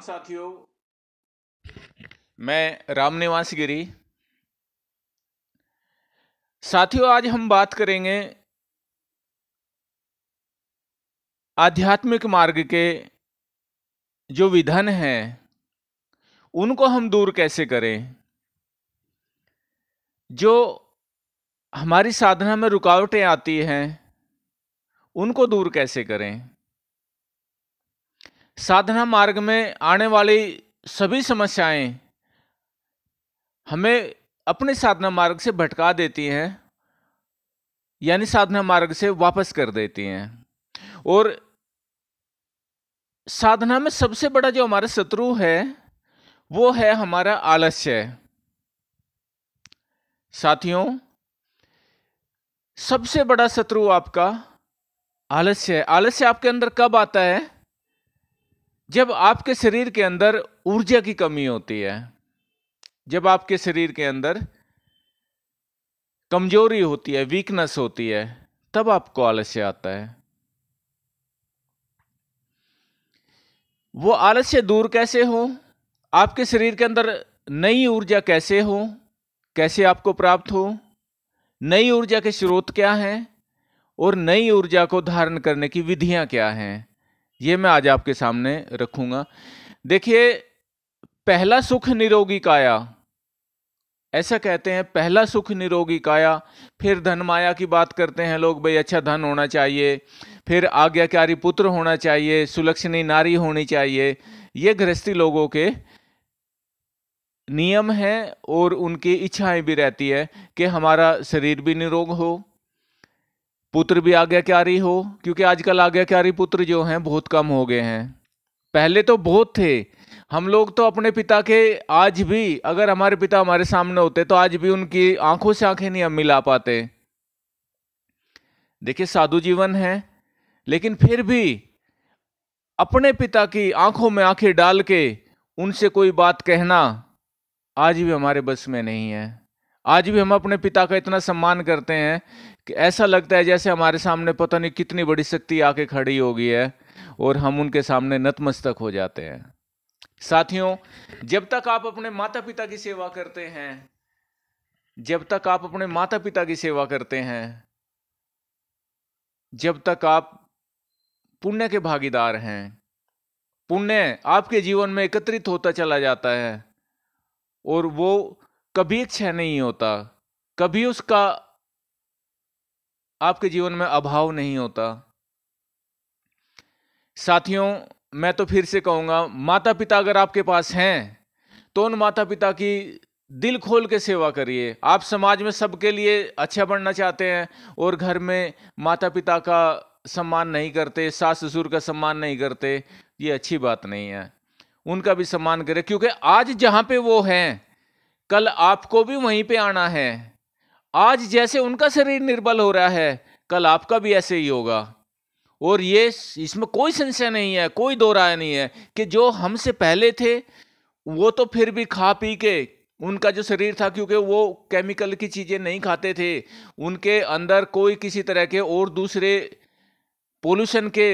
किसान साथियों मैं राम निवास गिरी साथियों आज हम बात करेंगे आध्यात्मिक मार्ग के जो विधन हैं उनको हम दूर कैसे करें जो हमारी साधना में रुकावटें आती हैं उनको दूर कैसे करें साधना मार्ग में आने वाली सभी समस्याएं हमें अपने साधना मार्ग से भटका देती हैं यानी साधना मार्ग से वापस कर देती हैं और साधना में सबसे बड़ा जो हमारा शत्रु है वो है हमारा आलस्य साथियों सबसे बड़ा शत्रु आपका आलस्य है आलस्य आपके अंदर कब आता है जब आपके शरीर के अंदर ऊर्जा की कमी होती है जब आपके शरीर के अंदर कमजोरी होती है वीकनेस होती है तब आपको आलस्य आता है वो आलस्य दूर कैसे हो आपके शरीर के अंदर नई ऊर्जा कैसे हो कैसे आपको प्राप्त हो नई ऊर्जा के स्रोत क्या हैं और नई ऊर्जा को धारण करने की विधियां क्या हैं ये मैं आज आपके सामने रखूंगा देखिए पहला सुख निरोगी काया ऐसा कहते हैं पहला सुख निरोगी काया फिर धन माया की बात करते हैं लोग भाई अच्छा धन होना चाहिए फिर आज्ञाकारी पुत्र होना चाहिए सुलक्षणी नारी होनी चाहिए ये गृहस्थी लोगों के नियम हैं और उनकी इच्छाएं भी रहती है कि हमारा शरीर भी निरोग हो पुत्र भी आज्ञाकारी हो क्योंकि आजकल आज्ञाकारी पुत्र जो हैं बहुत कम हो गए हैं पहले तो बहुत थे हम लोग तो अपने पिता के आज भी अगर हमारे पिता हमारे सामने होते तो आज भी उनकी आंखों से आंखें नहीं हम मिला पाते देखिए साधु जीवन है लेकिन फिर भी अपने पिता की आंखों में आंखें डाल के उनसे कोई बात कहना आज भी हमारे बस में नहीं है आज भी हम अपने पिता का इतना सम्मान करते हैं कि ऐसा लगता है जैसे हमारे सामने पता नहीं कितनी बड़ी शक्ति आके खड़ी हो गई है और हम उनके सामने नतमस्तक हो जाते हैं साथियों जब तक आप अपने माता पिता की सेवा करते हैं जब तक आप अपने माता पिता की सेवा करते हैं जब तक आप पुण्य के भागीदार हैं पुण्य आपके जीवन में एकत्रित होता चला जाता है और वो कभी क्षय नहीं होता कभी उसका आपके जीवन में अभाव नहीं होता साथियों मैं तो फिर से कहूंगा माता पिता अगर आपके पास हैं तो उन माता पिता की दिल खोल के सेवा करिए आप समाज में सबके लिए अच्छा बनना चाहते हैं और घर में माता पिता का सम्मान नहीं करते सास ससुर का सम्मान नहीं करते ये अच्छी बात नहीं है उनका भी सम्मान करें क्योंकि आज जहाँ पे वो हैं कल आपको भी वहीं पे आना है आज जैसे उनका शरीर निर्बल हो रहा है कल आपका भी ऐसे ही होगा और ये इसमें कोई संशय नहीं है कोई दो राय नहीं है कि जो हमसे पहले थे वो तो फिर भी खा पी के उनका जो शरीर था क्योंकि वो केमिकल की चीज़ें नहीं खाते थे उनके अंदर कोई किसी तरह के और दूसरे पोल्यूशन के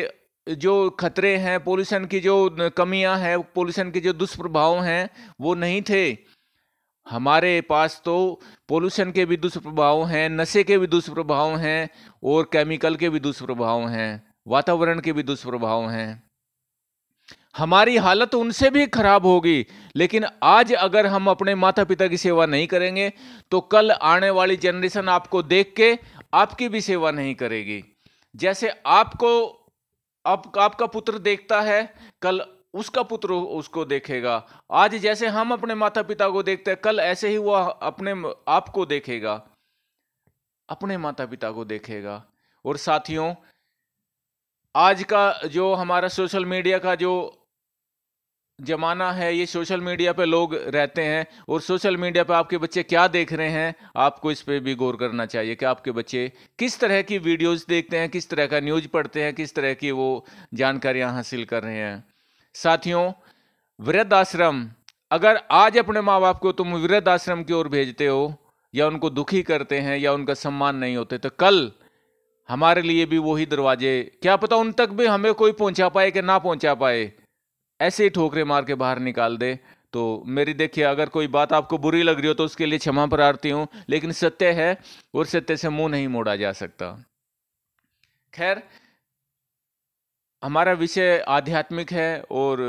जो खतरे हैं पोल्यूशन की जो कमियां हैं पोल्यूशन के जो दुष्प्रभाव हैं वो नहीं थे हमारे पास तो पोल्यूशन के भी दुष्प्रभाव हैं नशे के भी दुष्प्रभाव हैं और केमिकल के भी दुष्प्रभाव हैं वातावरण के भी दुष्प्रभाव हैं हमारी हालत उनसे भी खराब होगी लेकिन आज अगर हम अपने माता पिता की सेवा नहीं करेंगे तो कल आने वाली जनरेशन आपको देख के आपकी भी सेवा नहीं करेगी जैसे आपको आप, आपका पुत्र देखता है कल उसका पुत्र उसको देखेगा आज जैसे हम अपने माता पिता को देखते हैं कल ऐसे ही वह अपने आप को देखेगा अपने माता पिता को देखेगा और साथियों आज का जो हमारा सोशल मीडिया का जो जमाना है ये सोशल मीडिया पे लोग रहते हैं और सोशल मीडिया पे आपके बच्चे क्या देख रहे हैं आपको इस पे भी गौर करना चाहिए कि आपके बच्चे किस तरह की वीडियोस देखते हैं किस तरह का न्यूज़ पढ़ते हैं किस तरह की वो जानकारियां हासिल कर रहे हैं साथियों वृद्ध आश्रम अगर आज अपने माँ बाप को तुम वृद्ध आश्रम की ओर भेजते हो या उनको दुखी करते हैं या उनका सम्मान नहीं होते तो कल हमारे लिए भी वही दरवाजे क्या पता उन तक भी हमें कोई पहुंचा पाए कि ना पहुंचा पाए ऐसे ही ठोकरे मार के बाहर निकाल दे तो मेरी देखिए अगर कोई बात आपको बुरी लग रही हो तो उसके लिए क्षमा प्रार्थी हूं लेकिन सत्य है और सत्य से मुंह नहीं मोड़ा जा सकता खैर हमारा विषय आध्यात्मिक है और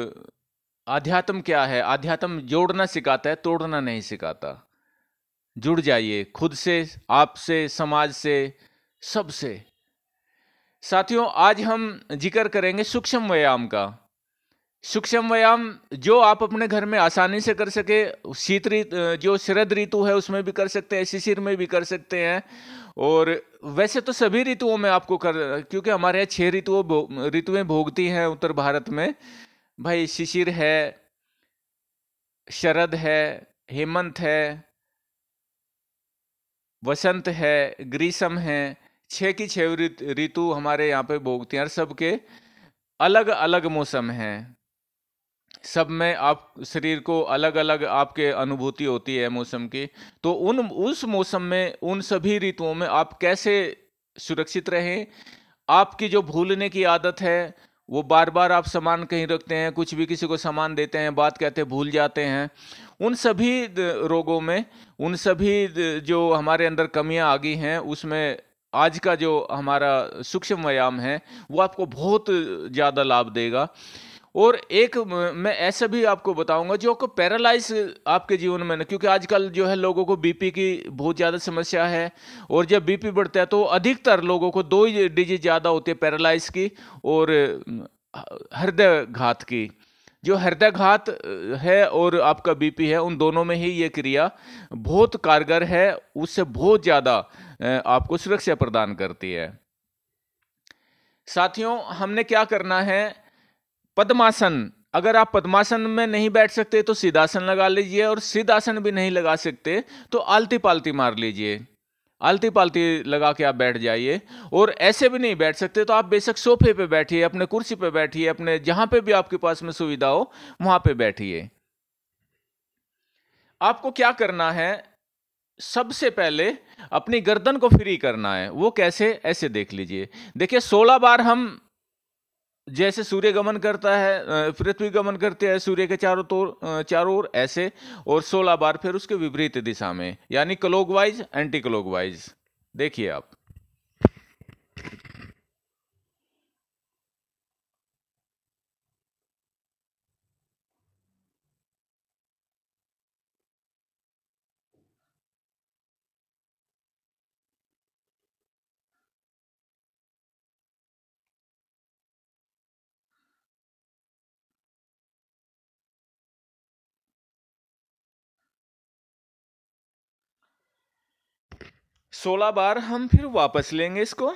आध्यात्म क्या है आध्यात्म जोड़ना सिखाता है तोड़ना नहीं सिखाता जुड़ जाइए खुद से आपसे समाज से सबसे साथियों आज हम जिक्र करेंगे सूक्ष्म व्यायाम का सूक्ष्म व्यायाम जो आप अपने घर में आसानी से कर सके शीत ऋतु जो शरद ऋतु है उसमें भी कर सकते हैं शिशिर में भी कर सकते हैं और वैसे तो सभी ऋतुओं में आपको कर क्योंकि हमारे यहाँ छः ऋतुओं ऋतुएं भोगती हैं उत्तर भारत में भाई शिशिर है शरद है हेमंत है वसंत है ग्रीष्म है छः की छः ऋतु हमारे यहाँ पे भोगती हैं और सबके अलग अलग मौसम हैं सब में आप शरीर को अलग अलग आपके अनुभूति होती है मौसम की तो उन उस मौसम में उन सभी ऋतुओं में आप कैसे सुरक्षित रहें आपकी जो भूलने की आदत है वो बार बार आप सामान कहीं रखते हैं कुछ भी किसी को सामान देते हैं बात कहते हैं भूल जाते हैं उन सभी रोगों में उन सभी जो हमारे अंदर कमियां आ गई हैं उसमें आज का जो हमारा सूक्ष्म व्यायाम है वो आपको बहुत ज़्यादा लाभ देगा और एक मैं ऐसे भी आपको बताऊंगा जो आपको पैरालाइज आपके जीवन में ना क्योंकि आजकल जो है लोगों को बीपी की बहुत ज़्यादा समस्या है और जब बीपी बढ़ता है तो अधिकतर लोगों को दो ही डिजिट ज़्यादा होती है पैरालाइज की और हृदय घात की जो हृदय घात है और आपका बीपी है उन दोनों में ही ये क्रिया बहुत कारगर है उससे बहुत ज़्यादा आपको सुरक्षा प्रदान करती है साथियों हमने क्या करना है पद्मासन अगर आप पद्मासन में नहीं बैठ सकते तो सिद्धासन लगा लीजिए और सिद्धासन भी नहीं लगा सकते तो आलती पालती मार लीजिए आलती पालती लगा के आप बैठ जाइए और ऐसे भी नहीं बैठ सकते तो आप बेशक सोफे पे बैठिए अपने कुर्सी पे बैठिए अपने जहां पे भी आपके पास में सुविधा हो वहां पे बैठिए आपको क्या करना है सबसे पहले अपनी गर्दन को फ्री करना है वो कैसे ऐसे देख लीजिए देखिए सोलह बार हम जैसे सूर्य गमन करता है पृथ्वी गमन करते हैं सूर्य के चारों तोर चारों ओर ऐसे और सोलह बार फिर उसके विपरीत दिशा में यानी क्लोकवाइज एंटी क्लोकवाइज देखिए आप सोलह बार हम फिर वापस लेंगे इसको